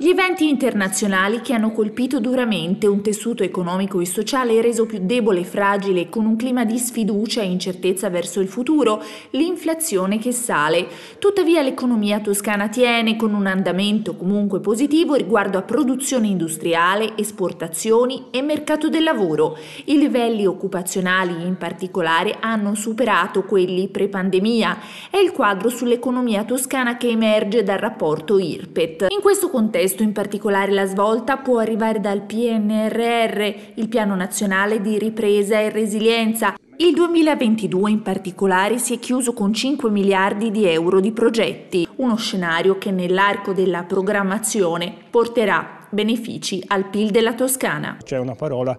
Gli eventi internazionali che hanno colpito duramente un tessuto economico e sociale reso più debole e fragile, con un clima di sfiducia e incertezza verso il futuro, l'inflazione che sale. Tuttavia l'economia toscana tiene con un andamento comunque positivo riguardo a produzione industriale, esportazioni e mercato del lavoro. I livelli occupazionali in particolare hanno superato quelli pre-pandemia. È il quadro sull'economia toscana che emerge dal rapporto IRPET. In questo contesto questo in particolare la svolta può arrivare dal PNRR, il Piano Nazionale di Ripresa e Resilienza. Il 2022 in particolare si è chiuso con 5 miliardi di euro di progetti, uno scenario che nell'arco della programmazione porterà benefici al PIL della Toscana. C'è una parola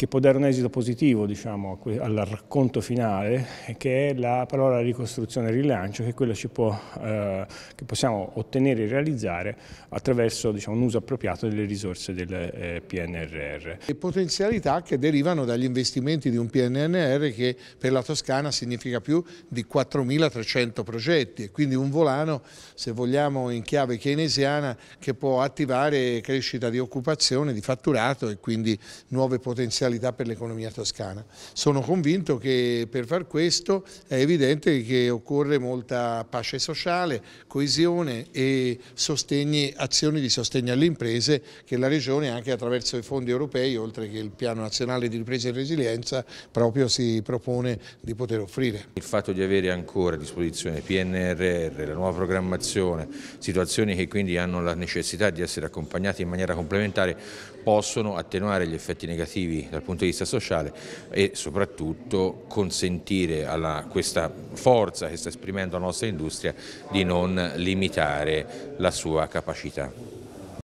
che può dare un esito positivo diciamo, al racconto finale, che è la parola ricostruzione e rilancio, che è quella può, eh, che possiamo ottenere e realizzare attraverso diciamo, un uso appropriato delle risorse del eh, PNRR. Le potenzialità che derivano dagli investimenti di un PNRR che per la Toscana significa più di 4.300 progetti, e quindi un volano, se vogliamo, in chiave keynesiana che può attivare crescita crescita di occupazione, di fatturato e quindi nuove potenzialità per l'economia toscana. Sono convinto che per far questo è evidente che occorre molta pace sociale, coesione e sostegni, azioni di sostegno alle imprese che la Regione anche attraverso i fondi europei, oltre che il Piano Nazionale di Ripresa e Resilienza, proprio si propone di poter offrire. Il fatto di avere ancora a disposizione PNRR, la nuova programmazione, situazioni che quindi hanno la necessità di essere accompagnate in maniera maniera complementare possono attenuare gli effetti negativi dal punto di vista sociale e soprattutto consentire a questa forza che sta esprimendo la nostra industria di non limitare la sua capacità.